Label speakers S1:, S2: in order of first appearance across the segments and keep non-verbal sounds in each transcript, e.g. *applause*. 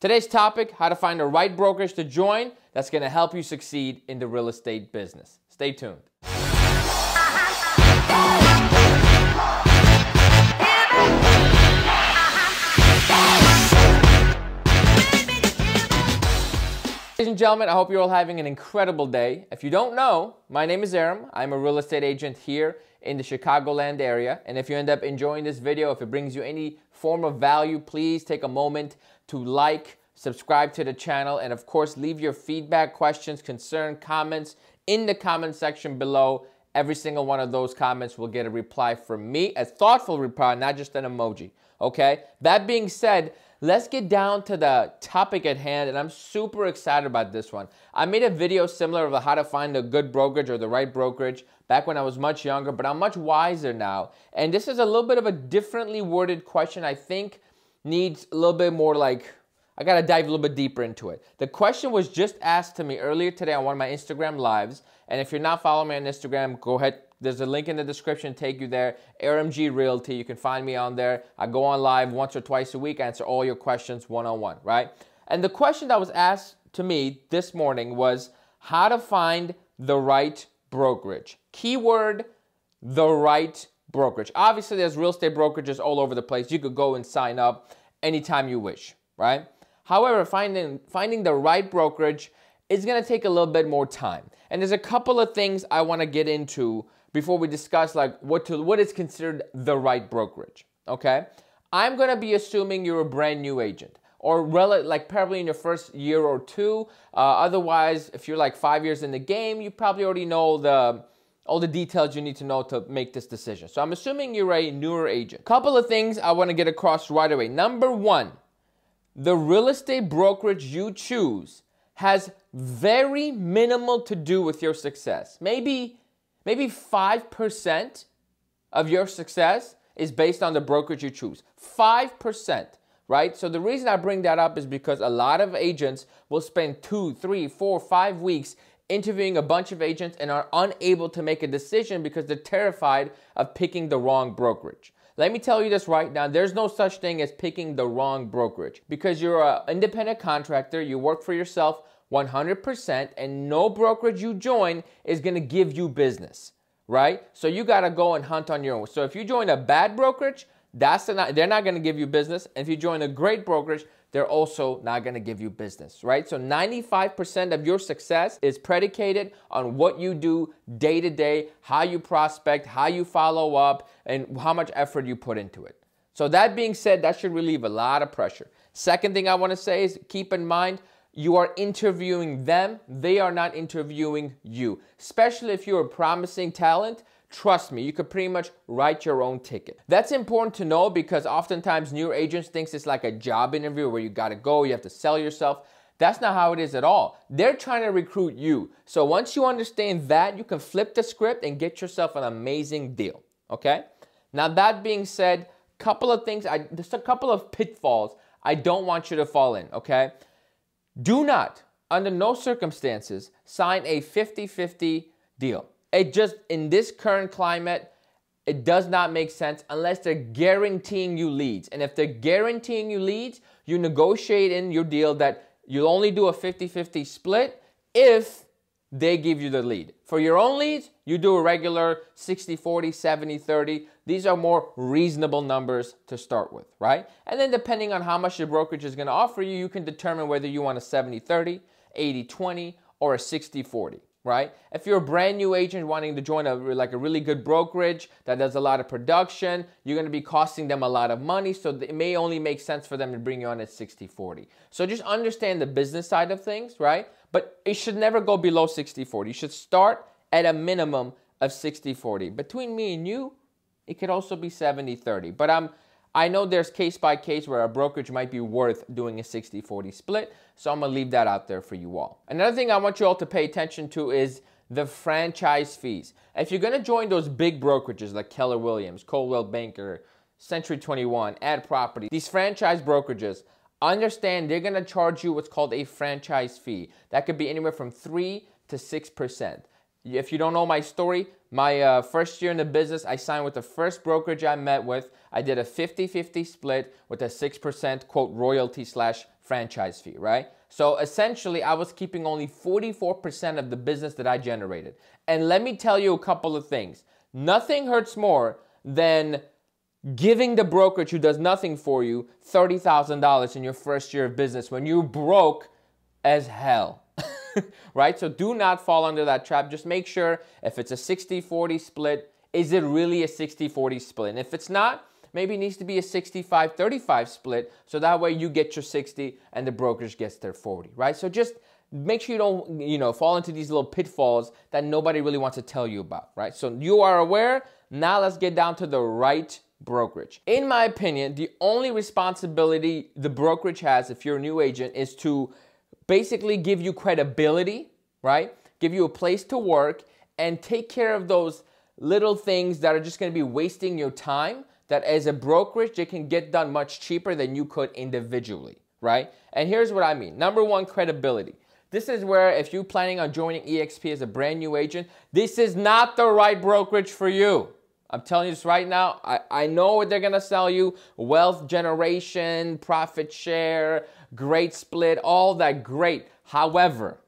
S1: Today's topic how to find the right brokerage to join that's going to help you succeed in the real estate business. Stay tuned. Ladies and gentlemen, I hope you're all having an incredible day. If you don't know, my name is Aram. I'm a real estate agent here in the Chicagoland area. And if you end up enjoying this video, if it brings you any form of value, please take a moment to like, subscribe to the channel, and of course, leave your feedback, questions, concern, comments in the comment section below. Every single one of those comments will get a reply from me, a thoughtful reply, not just an emoji. Okay? That being said, let's get down to the topic at hand, and I'm super excited about this one. I made a video similar of how to find a good brokerage or the right brokerage back when I was much younger, but I'm much wiser now. And this is a little bit of a differently worded question I think needs a little bit more like I gotta dive a little bit deeper into it. The question was just asked to me earlier today on one of my Instagram lives. And if you're not following me on Instagram, go ahead, there's a link in the description, take you there. RMG Realty, you can find me on there. I go on live once or twice a week, answer all your questions one on one, right? And the question that was asked to me this morning was how to find the right brokerage. Keyword the right brokerage. Obviously, there's real estate brokerages all over the place. You could go and sign up anytime you wish, right? However, finding finding the right brokerage is going to take a little bit more time. And there's a couple of things I want to get into before we discuss like what to what is considered the right brokerage. Okay, I'm gonna be assuming you're a brand new agent or rel- like probably in your first year or two. Uh, otherwise, if you're like five years in the game, you probably already know the all the details you need to know to make this decision. So I'm assuming you're a newer agent. Couple of things I want to get across right away. Number one, the real estate brokerage you choose has very minimal to do with your success. Maybe Maybe 5% of your success is based on the brokerage you choose. 5%, right? So the reason I bring that up is because a lot of agents will spend two, three, four, five weeks interviewing a bunch of agents and are unable to make a decision because they're terrified of picking the wrong brokerage. Let me tell you this right now there's no such thing as picking the wrong brokerage because you're an independent contractor, you work for yourself. 100% and no brokerage you join is going to give you business, right? So you got to go and hunt on your own. So if you join a bad brokerage, that's not, they're not going to give you business. And if you join a great brokerage, they're also not going to give you business, right? So 95% of your success is predicated on what you do day to day, how you prospect, how you follow up, and how much effort you put into it. So that being said, that should relieve a lot of pressure. Second thing I want to say is keep in mind you are interviewing them, they are not interviewing you. Especially if you're a promising talent, trust me, you could pretty much write your own ticket. That's important to know because oftentimes newer agents thinks it's like a job interview where you gotta go, you have to sell yourself. That's not how it is at all. They're trying to recruit you. So once you understand that, you can flip the script and get yourself an amazing deal, okay? Now that being said, couple of things, I, just a couple of pitfalls I don't want you to fall in, okay? do not, under no circumstances, sign a 50 50 deal. It just, in this current climate, it does not make sense unless they're guaranteeing you leads. And if they're guaranteeing you leads, you negotiate in your deal that you'll only do a 50 50 split if they give you the lead. For your own leads, you do a regular 60, 40, 70, 30. These are more reasonable numbers to start with, right? And then depending on how much your brokerage is gonna offer you, you can determine whether you want a 70, 30, 80, 20, or a 60, 40 right? If you're a brand new agent wanting to join a like a really good brokerage that does a lot of production, you're going to be costing them a lot of money, so it may only make sense for them to bring you on at 60/40. So just understand the business side of things, right? But it should never go below 60-40. You should start at a minimum of 60-40. Between me and you, it could also be 70-30. But I'm I know there's case by case where a brokerage might be worth doing a 60-40 split, so I'm gonna leave that out there for you all. Another thing I want you all to pay attention to is the franchise fees. If you're gonna join those big brokerages like Keller Williams, Coldwell Banker, Century 21, Ad Property, these franchise brokerages, Understand they're gonna charge you what's called a franchise fee. That could be anywhere from three to six percent. If you don't know my story, my uh, first year in the business, I signed with the first brokerage I met with. I did a 50 50 split with a 6% quote royalty slash franchise fee, right? So essentially, I was keeping only 44% of the business that I generated. And let me tell you a couple of things. Nothing hurts more than giving the brokerage who does nothing for you $30,000 in your first year of business when you're broke as hell. *laughs* right? So do not fall under that trap. Just make sure if it's a 60 40 split, is it really a 60 40 split? And if it's not, maybe it needs to be a 65 35 split so that way you get your 60 and the brokerage gets their 40, right? So just make sure you don't you know fall into these little pitfalls that nobody really wants to tell you about right so you are aware now let's get down to the right brokerage. In my opinion, the only responsibility the brokerage has if you're a new agent is to basically give you credibility, right? Give you a place to work and take care of those little things that are just going to be wasting your time that as a brokerage they can get done much cheaper than you could individually, right? And here's what I mean. Number 1, credibility. This is where if you're planning on joining EXP as a brand new agent, this is not the right brokerage for you. I'm telling you this right now. I, I know what they're gonna sell you wealth generation, profit share, great split, all that great. However,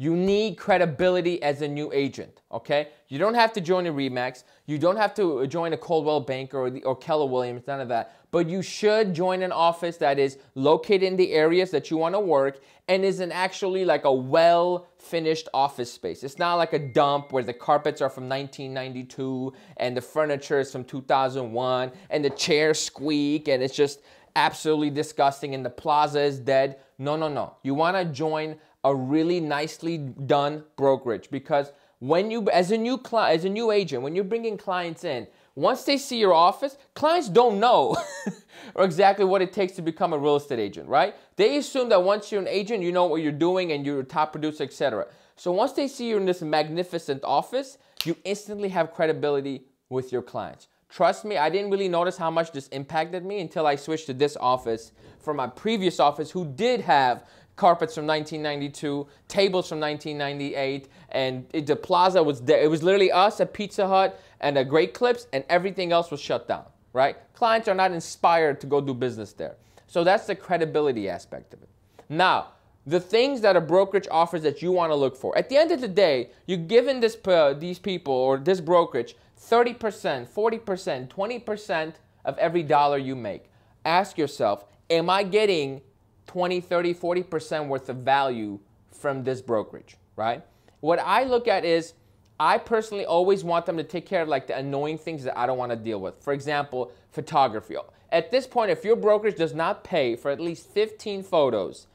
S1: you need credibility as a new agent, okay? You don't have to join a Remax. You don't have to uh, join a Coldwell Banker or, or Keller Williams, none of that. But you should join an office that is located in the areas that you want to work and is an actually like a well-finished office space. It's not like a dump where the carpets are from 1992 and the furniture is from 2001 and the chairs squeak and it's just absolutely disgusting and the plaza is dead. No, no, no. You want to join a really nicely done brokerage because when you as a new client as a new agent when you're bringing clients in once they see your office clients don't know *laughs* exactly what it takes to become a real estate agent right they assume that once you're an agent you know what you're doing and you're a top producer etc so once they see you in this magnificent office you instantly have credibility with your clients trust me i didn't really notice how much this impacted me until i switched to this office from my previous office who did have carpets from 1992, tables from 1998, and it, the plaza was there. It was literally us at Pizza Hut and a Great Clips, and everything else was shut down, right? Clients are not inspired to go do business there. So that's the credibility aspect of it. Now, the things that a brokerage offers that you want to look for. At the end of the day, you're giving this, uh, these people or this brokerage 30%, 40%, 20% of every dollar you make. Ask yourself, am I getting 20, 30, 40% worth of value from this brokerage, right? What I look at is I personally always want them to take care of like the annoying things that I don't want to deal with. For example, photography. At this point, if your brokerage does not pay for at least 15 photos,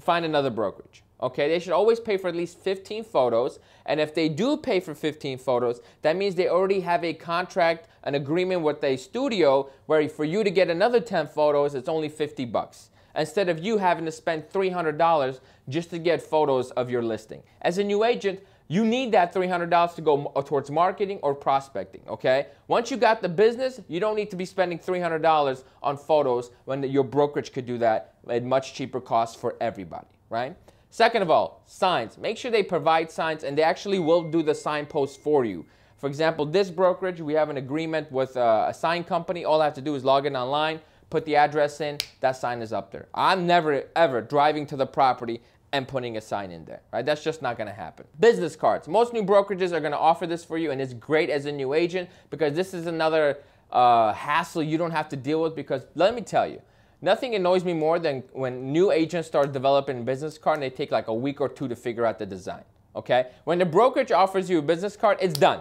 S1: find another brokerage. Okay, they should always pay for at least 15 photos. And if they do pay for 15 photos, that means they already have a contract, an agreement with a studio where for you to get another 10 photos, it's only 50 bucks instead of you having to spend $300 just to get photos of your listing. As a new agent, you need that $300 to go uh, towards marketing or prospecting, okay? Once you got the business, you don't need to be spending $300 on photos when your brokerage could do that at much cheaper cost for everybody, right? Second of all, signs. Make sure they provide signs and they actually will do the signpost for you. For example, this brokerage, we have an agreement with uh, a sign company. All I have to do is log in online, put the address in, that sign is up there. I'm never ever driving to the property and putting a sign in there, right? That's just not gonna happen. Business cards. Most new brokerages are gonna offer this for you, and it's great as a new agent because this is another uh, hassle you don't have to deal with. Because let me tell you, nothing annoys me more than when new agents start developing a business card and they take like a week or two to figure out the design, okay? When the brokerage offers you a business card, it's done.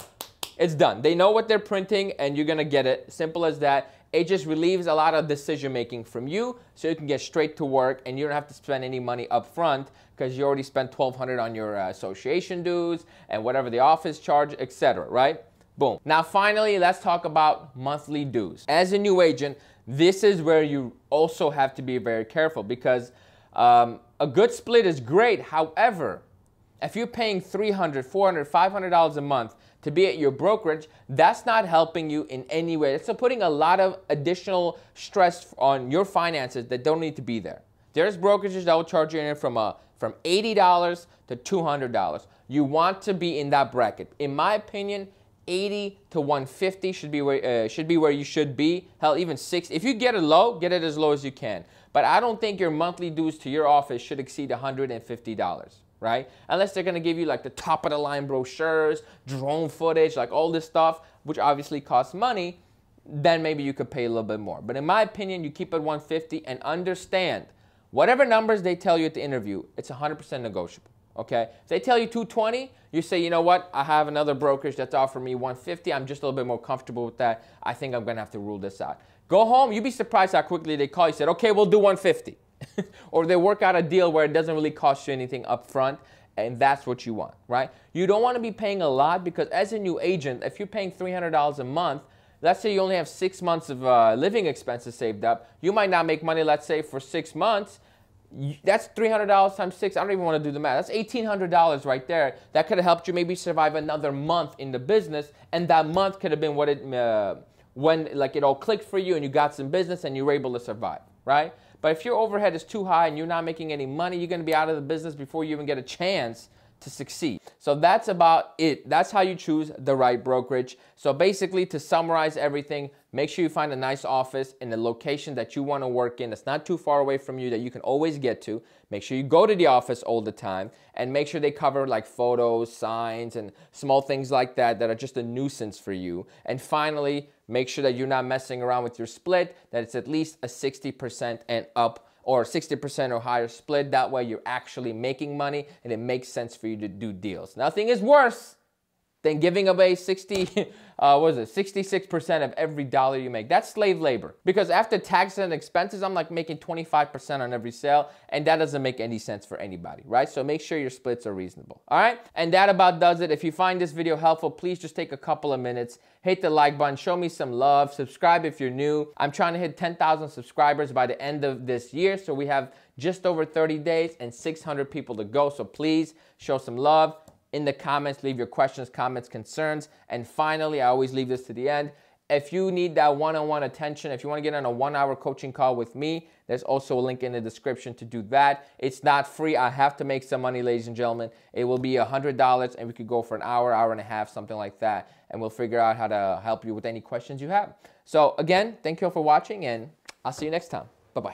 S1: It's done. They know what they're printing and you're gonna get it. Simple as that. It just relieves a lot of decision making from you so you can get straight to work and you don't have to spend any money up front because you already spent 1200 on your uh, association dues and whatever the office charge, etc., right? Boom. Now finally, let's talk about monthly dues. As a new agent, this is where you also have to be very careful because um, a good split is great. However, if you're paying 300, 400, 500 dollars a month to be at your brokerage, that's not helping you in any way. It's putting a lot of additional stress on your finances that don't need to be there. There's brokerages that will charge you in from a uh, from $80 to $200. You want to be in that bracket. In my opinion, 80 to 150 should be where uh, should be where you should be. Hell, even 60. If you get it low, get it as low as you can. But I don't think your monthly dues to your office should exceed $150 right? Unless they're gonna give you like the top of the line brochures, drone footage, like all this stuff, which obviously costs money, then maybe you could pay a little bit more. But in my opinion, you keep it 150 and understand whatever numbers they tell you at the interview, it's 100% negotiable. Okay, if they tell you 220, you say, you know what, I have another brokerage that's offering me 150. I'm just a little bit more comfortable with that. I think I'm gonna have to rule this out. Go home. You'd be surprised how quickly they call you. Said, okay, we'll do 150. *laughs* or they work out a deal where it doesn't really cost you anything up front and that's what you want, right? You don't want to be paying a lot because as a new agent, if you're paying $300 a month, let's say you only have six months of uh, living expenses saved up, you might not make money, let's say, for six months. That's $300 times six. I don't even want to do the math. That's $1,800 right there. That could have helped you maybe survive another month in the business, and that month could have been what it. Uh, when like it all clicked for you and you got some business and you were able to survive right? But if your overhead is too high and you're not making any money, you're gonna be out of the business before you even get a chance to succeed. So that's about it. That's how you choose the right brokerage. So basically, to summarize everything, Make sure you find a nice office in the location that you want to work in that's not too far away from you that you can always get to. Make sure you go to the office all the time and make sure they cover like photos, signs, and small things like that that are just a nuisance for you. And finally, make sure that you're not messing around with your split, that it's at least a 60% and up or 60% or higher split. That way you're actually making money and it makes sense for you to do deals. Nothing is worse than giving away 60, *laughs* uh, was it, 66% of every dollar you make. That's slave labor. Because after taxes and expenses, I'm like making 25% on every sale, and that doesn't make any sense for anybody, right? So make sure your splits are reasonable, all right? And that about does it. If you find this video helpful, please just take a couple of minutes, hit the like button, show me some love, subscribe if you're new. I'm trying to hit 10,000 subscribers by the end of this year, so we have just over 30 days and 600 people to go, so please show some love in the comments. Leave your questions, comments, concerns. And finally, I always leave this to the end. If you need that one on one attention, if you want to get on a one hour coaching call with me, there's also a link in the description to do that. It's not free. I have to make some money, ladies and gentlemen. It will be $100 and we could go for an hour, hour and a half, something like that. And we'll figure out how to help you with any questions you have. So, again, thank you all for watching and I'll see you next time.